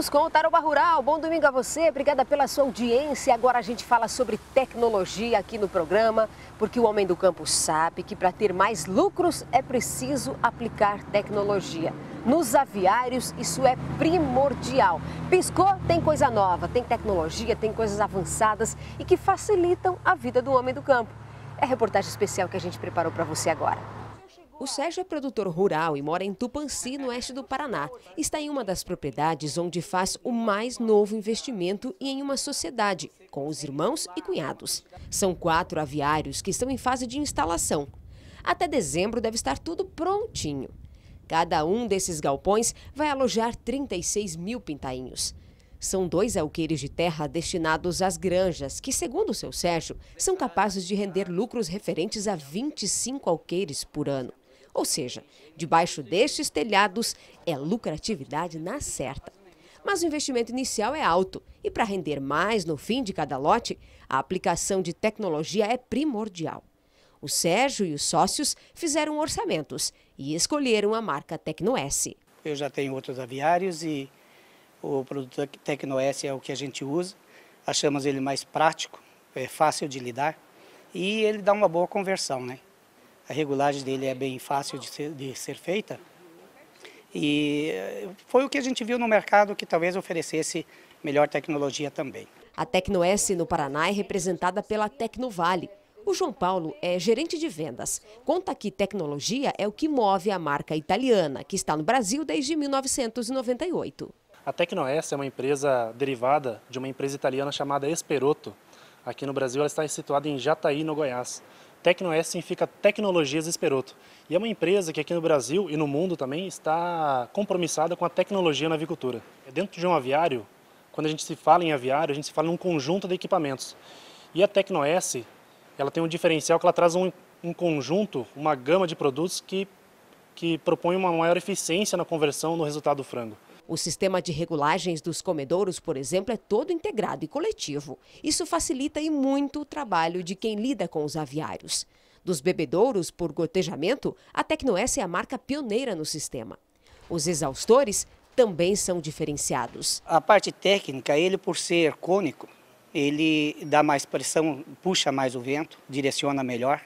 Vamos com o Taroba Rural. Bom domingo a você, obrigada pela sua audiência. Agora a gente fala sobre tecnologia aqui no programa, porque o homem do campo sabe que para ter mais lucros é preciso aplicar tecnologia. Nos aviários, isso é primordial. Piscou, tem coisa nova, tem tecnologia, tem coisas avançadas e que facilitam a vida do homem do campo. É a reportagem especial que a gente preparou para você agora. O Sérgio é produtor rural e mora em Tupanci, no oeste do Paraná. Está em uma das propriedades onde faz o mais novo investimento e em uma sociedade, com os irmãos e cunhados. São quatro aviários que estão em fase de instalação. Até dezembro deve estar tudo prontinho. Cada um desses galpões vai alojar 36 mil pintainhos. São dois alqueires de terra destinados às granjas, que, segundo o seu Sérgio, são capazes de render lucros referentes a 25 alqueires por ano. Ou seja, debaixo destes telhados é lucratividade na certa. Mas o investimento inicial é alto e para render mais no fim de cada lote, a aplicação de tecnologia é primordial. O Sérgio e os sócios fizeram orçamentos e escolheram a marca S. Eu já tenho outros aviários e o produto S é o que a gente usa. Achamos ele mais prático, é fácil de lidar e ele dá uma boa conversão, né? a regulagem dele é bem fácil de ser, de ser feita. E eh, foi o que a gente viu no mercado que talvez oferecesse melhor tecnologia também. A Tecno-S no Paraná é representada pela Tecnovale. O João Paulo é gerente de vendas. Conta que tecnologia é o que move a marca italiana, que está no Brasil desde 1998. A Tecno-S é uma empresa derivada de uma empresa italiana chamada Esperoto. Aqui no Brasil ela está situada em Jataí, no Goiás. TecnoS significa Tecnologias Esperoto. E é uma empresa que aqui no Brasil e no mundo também está compromissada com a tecnologia na avicultura. É dentro de um aviário, quando a gente se fala em aviário, a gente se fala em um conjunto de equipamentos. E a TecnoS, ela tem um diferencial que ela traz um, um conjunto, uma gama de produtos que, que propõe uma maior eficiência na conversão no resultado do frango. O sistema de regulagens dos comedouros, por exemplo, é todo integrado e coletivo. Isso facilita e muito o trabalho de quem lida com os aviários. Dos bebedouros por gotejamento, a Tecnoessa é a marca pioneira no sistema. Os exaustores também são diferenciados. A parte técnica, ele por ser cônico, ele dá mais pressão, puxa mais o vento, direciona melhor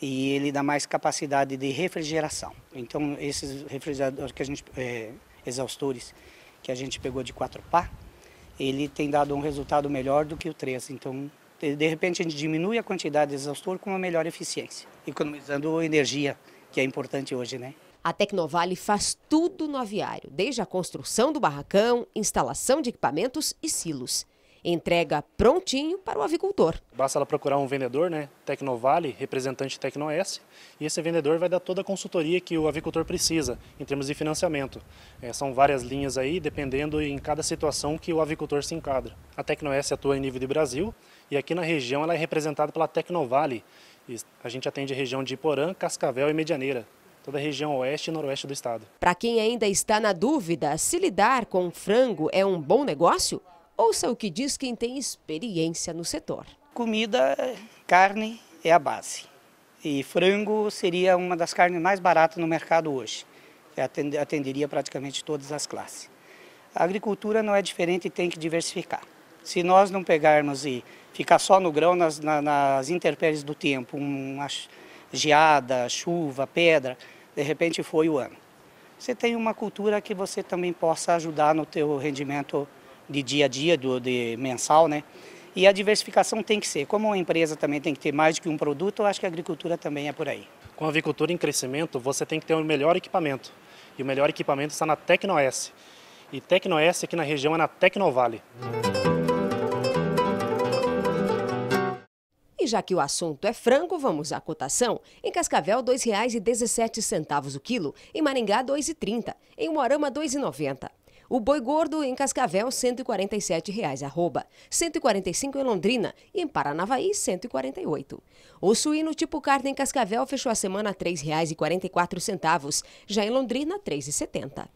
e ele dá mais capacidade de refrigeração. Então, esses refrigeradores que a gente, é, exaustores que a gente pegou de 4 pá, ele tem dado um resultado melhor do que o 3. Então, de repente, a gente diminui a quantidade de exaustor com uma melhor eficiência, economizando energia, que é importante hoje, né? A Tecnovale faz tudo no aviário, desde a construção do barracão, instalação de equipamentos e silos. Entrega prontinho para o avicultor. Basta ela procurar um vendedor, né? Tecnovale, representante Tecnos e esse vendedor vai dar toda a consultoria que o avicultor precisa em termos de financiamento. É, são várias linhas aí, dependendo em cada situação que o avicultor se enquadra. A Tecnos atua em nível de Brasil e aqui na região ela é representada pela Tecnovale. A gente atende a região de Iporã, Cascavel e Medianeira toda a região oeste e noroeste do estado. Para quem ainda está na dúvida se lidar com frango é um bom negócio, Ouça o que diz quem tem experiência no setor. Comida, carne é a base. E frango seria uma das carnes mais baratas no mercado hoje. Atenderia praticamente todas as classes. A agricultura não é diferente e tem que diversificar. Se nós não pegarmos e ficar só no grão, nas, na, nas intempéries do tempo, uma geada, chuva, pedra, de repente foi o ano. Você tem uma cultura que você também possa ajudar no teu rendimento de dia a dia, do, de mensal, né? E a diversificação tem que ser. Como uma empresa também tem que ter mais do que um produto, eu acho que a agricultura também é por aí. Com a agricultura em crescimento, você tem que ter o um melhor equipamento. E o melhor equipamento está na Tecno-S. E Tecno-S aqui na região é na Tecnovale. E já que o assunto é frango, vamos à cotação. Em Cascavel, R$ 2,17 o quilo. Em Maringá, R$ 2,30. Em Moarama, R$ 2,90. O boi gordo em Cascavel, R$ 147, reais, arroba, 145 em Londrina e em Paranavaí, R$ 148. O suíno tipo carne em Cascavel fechou a semana a R$ 3,44, já em Londrina, R$ 3,70.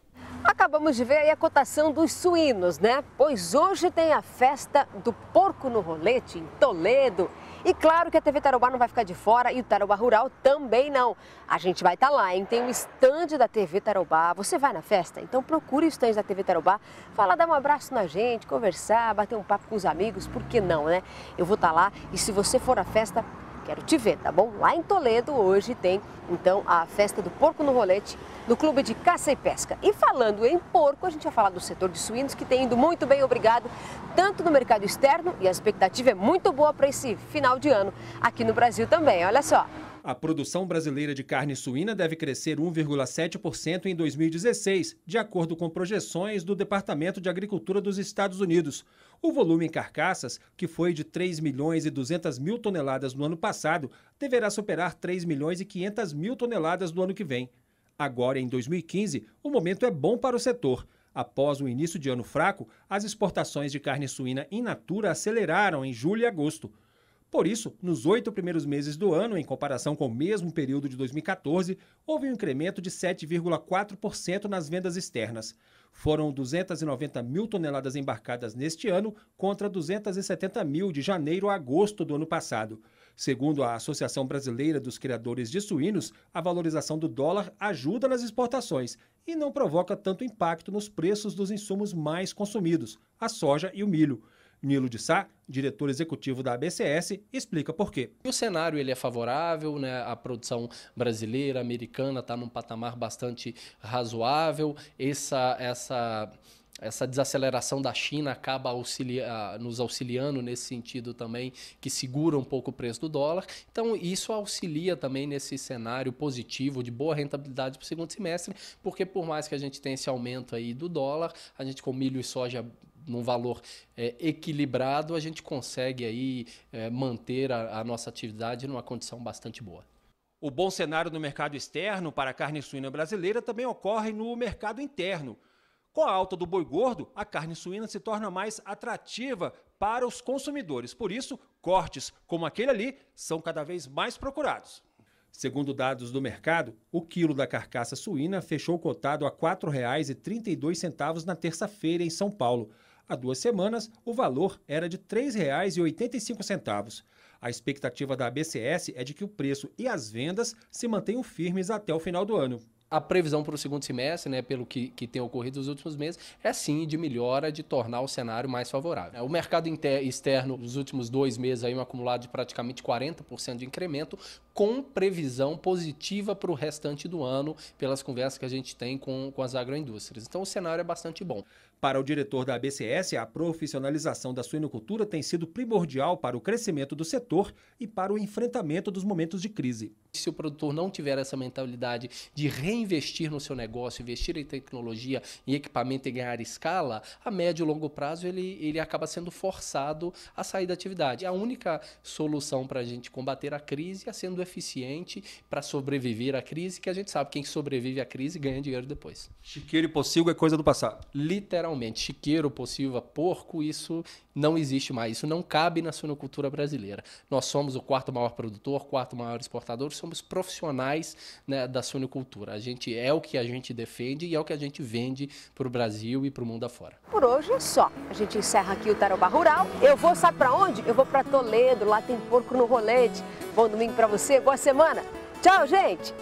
Acabamos de ver aí a cotação dos suínos, né? Pois hoje tem a festa do porco no rolete em Toledo. E claro que a TV Tarobá não vai ficar de fora e o Tarobá Rural também não. A gente vai estar tá lá, hein? Tem um stand da TV Tarobá. Você vai na festa? Então procure o stand da TV Tarobá, fala, dar um abraço na gente, conversar, bater um papo com os amigos, por que não, né? Eu vou estar tá lá e se você for à festa, Quero te ver, tá bom? Lá em Toledo hoje tem então a festa do porco no rolete no Clube de Caça e Pesca. E falando em porco, a gente vai falar do setor de suínos que tem indo muito bem, obrigado, tanto no mercado externo e a expectativa é muito boa para esse final de ano aqui no Brasil também. Olha só. A produção brasileira de carne suína deve crescer 1,7% em 2016, de acordo com projeções do Departamento de Agricultura dos Estados Unidos. O volume em carcaças, que foi de 3 milhões e 200 mil toneladas no ano passado, deverá superar 3 milhões e 500 mil toneladas no ano que vem. Agora, em 2015, o momento é bom para o setor. Após o início de ano fraco, as exportações de carne suína in natura aceleraram em julho e agosto. Por isso, nos oito primeiros meses do ano, em comparação com o mesmo período de 2014, houve um incremento de 7,4% nas vendas externas. Foram 290 mil toneladas embarcadas neste ano contra 270 mil de janeiro a agosto do ano passado. Segundo a Associação Brasileira dos Criadores de Suínos, a valorização do dólar ajuda nas exportações e não provoca tanto impacto nos preços dos insumos mais consumidos, a soja e o milho. Nilo de Sá, diretor executivo da ABCS, explica por quê. O cenário ele é favorável, né? a produção brasileira, americana está num patamar bastante razoável. Essa, essa essa desaceleração da China acaba auxilia, ah, nos auxiliando nesse sentido também, que segura um pouco o preço do dólar. Então, isso auxilia também nesse cenário positivo de boa rentabilidade para o segundo semestre, porque por mais que a gente tenha esse aumento aí do dólar, a gente com milho e soja num valor é, equilibrado, a gente consegue aí é, manter a, a nossa atividade numa condição bastante boa. O bom cenário no mercado externo para a carne suína brasileira também ocorre no mercado interno. Com a alta do boi gordo, a carne suína se torna mais atrativa para os consumidores. Por isso, cortes como aquele ali são cada vez mais procurados. Segundo dados do mercado, o quilo da carcaça suína fechou cotado a R$ 4,32 na terça-feira em São Paulo. Há duas semanas, o valor era de R$ 3,85. A expectativa da ABCS é de que o preço e as vendas se mantenham firmes até o final do ano a previsão para o segundo semestre, né, pelo que, que tem ocorrido nos últimos meses, é sim de melhora, de tornar o cenário mais favorável. O mercado externo, nos últimos dois meses, aí, um acumulado de praticamente 40% de incremento, com previsão positiva para o restante do ano, pelas conversas que a gente tem com, com as agroindústrias. Então o cenário é bastante bom. Para o diretor da ABCS, a profissionalização da suinocultura tem sido primordial para o crescimento do setor e para o enfrentamento dos momentos de crise. Se o produtor não tiver essa mentalidade de reinvestir no seu negócio, investir em tecnologia, em equipamento e ganhar escala, a médio e longo prazo ele, ele acaba sendo forçado a sair da atividade. A única solução para a gente combater a crise é sendo eficiente para sobreviver à crise, que a gente sabe quem sobrevive à crise ganha dinheiro depois. Chiqueiro e pocilga é coisa do passado. Literalmente, chiqueiro, pocilga, é porco, isso não existe mais. Isso não cabe na suinocultura brasileira. Nós somos o quarto maior produtor, quarto maior exportador, somos profissionais né, da suinocultura. A gente é o que a gente defende e é o que a gente vende para o Brasil e para o mundo afora. Por hoje é só. A gente encerra aqui o Taroba Rural. Eu vou, sabe para onde? Eu vou para Toledo, lá tem porco no rolete. Bom domingo para você, boa semana. Tchau, gente!